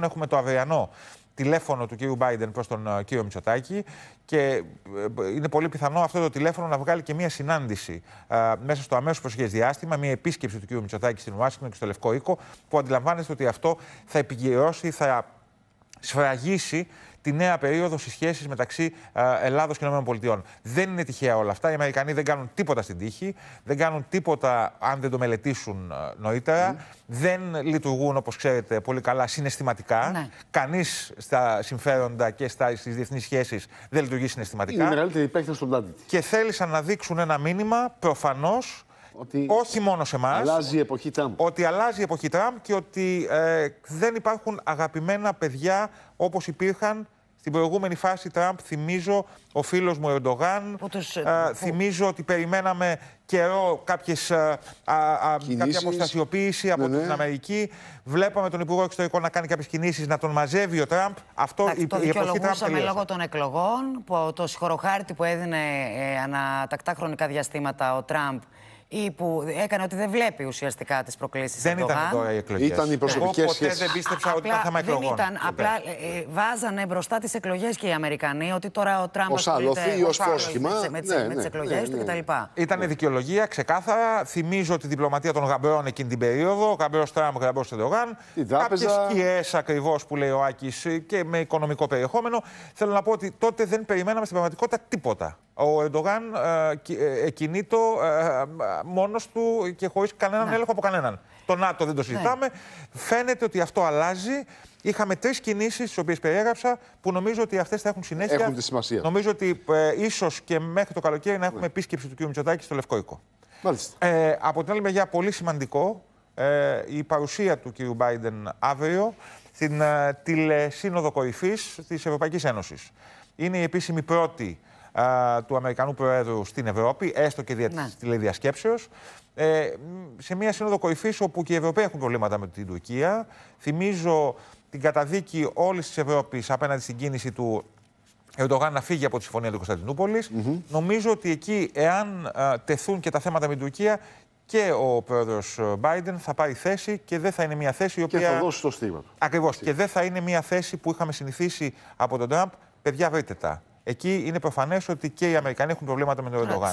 Έχουμε το αυριανό τηλέφωνο του κύριου Μπάιντεν προς τον ε, κύριο Μητσοτάκη και ε, είναι πολύ πιθανό αυτό το τηλέφωνο να βγάλει και μια συνάντηση ε, μέσα στο αμέσως προσεχές διάστημα, μια επίσκεψη του κύριου Μητσοτάκη στην Ουάσιγκτον και στο Λευκό Οίκο που αντιλαμβάνεστε ότι αυτό θα επικυρώσει, θα σφραγίσει τη νέα περίοδο στις σχέσεις μεταξύ Ελλάδος και ΗΠΑ. Δεν είναι τυχαία όλα αυτά. Οι Αμερικανοί δεν κάνουν τίποτα στην τύχη, δεν κάνουν τίποτα αν δεν το μελετήσουν νωρίτερα. Mm. Δεν λειτουργούν, όπως ξέρετε, πολύ καλά συναισθηματικά. Ναι. Κανείς στα συμφέροντα και στις διεθνείς σχέσεις δεν λειτουργεί συναισθηματικά. η μεγαλύτερη στον πλάτη Και θέλησαν να δείξουν ένα μήνυμα προφανώς. Ότι όχι μόνο σε εμάς. Αλλάζει η εποχή Τραμπ. Ότι αλλάζει η εποχή Τραμπ και ότι ε, δεν υπάρχουν αγαπημένα παιδιά όπως υπήρχαν στην προηγούμενη φάση Τραμπ, θυμίζω, ο φίλος μου Ερντογάν, ε, ε, θυμίζω ότι περιμέναμε καιρό κάποιες, ε, κάποια αποστασιοποίηση από ναι, ναι. την Αμερική. Βλέπαμε τον Υπουργό Εξωτερικών να κάνει κάποιες κινήσεις, να τον μαζεύει ο Τραμπ. Αυτό η, το η λόγω των εκλογών, που, το συγχωροχάρτη που έδινε ε, ανατακτά χρονικά διαστήματα ο Τραμπ ή που έκανε ότι δεν βλέπει ουσιαστικά τις προκλήσεις Δεν ήταν τώρα οι εκλογές. Ήταν οι προσωπικές σχέσει. Ποτέ δεν πίστεψα ότι θα θέμα εκλογών. Δεν ήταν. Απλά ε, ε, βάζανε μπροστά τις εκλογές και οι Αμερικανοί ότι τώρα ο Τραμπ. Ως αλοφή, ω πρόσχημα. Με τις ναι, ναι, εκλογές ναι, του κτλ. Ήταν δικαιολογία ξεκάθαρα. Θυμίζω τη διπλωματία των γαμπρών εκείνη την περίοδο. Ο γαμπρός Τραμπ, ο γαμπρός Τεντογάν. Κάποιες σκιές ακριβώς που λέει ο Άκης και με οικονομικό περιεχόμενο. Θέλω να πω ότι τότε δεν περιμέναμε στην πραγματικότητα τίποτα ο Εντογάν ε, ε, εκινεί το ε, μόνος του και χωρίς κανέναν ναι. έλεγχο από κανέναν. Το ΝΑΤΟ δεν το ναι. συζητάμε. Ναι. Φαίνεται ότι αυτό αλλάζει. Είχαμε τρεις κινήσεις, τις οποίες περιέγραψα, που νομίζω ότι αυτές θα έχουν συνέχεια. Έχουν τη σημασία. Νομίζω ότι ε, ίσως και μέχρι το καλοκαίρι να έχουμε ναι. επίσκεψη του κ. Μητσοτάκη στο Λευκό Οίκο. Μάλιστα. Ε, από την άλλη μεριά, πολύ σημαντικό η παρουσία του κ. Μπάιντεν αύριο στην ε, τηλεσύνοδο κορυφής της Ευρωπαϊκής Ένωσης. Είναι η επίσημη πρώτη α, του Αμερικανού Προέδρου στην Ευρώπη, έστω και δια ναι. τη τηλεδιασκέψεως. Ε, σε μια σύνοδο κορυφής όπου και οι Ευρωπαίοι έχουν προβλήματα με την Τουρκία. Θυμίζω την καταδίκη όλης της Ευρώπης απέναντι στην κίνηση του Ερντογάν να φύγει από τη Συμφωνία του Κωνσταντινούπολης. Νομίζω ότι εκεί, εάν τεθούν και τα θέματα με την Τουρκία, και ο πρόεδρος ε, Biden θα πάρει θέση και δεν θα είναι μια θέση η οποία. Και θα δώσει το στίγμα του. Ακριβώς. Και δεν θα είναι μια θέση που είχαμε συνηθίσει από τον Τραμπ. Παιδιά, βρείτε τα. Εκεί είναι προφανές ότι και οι Αμερικανοί έχουν προβλήματα με τον Ερντογάν.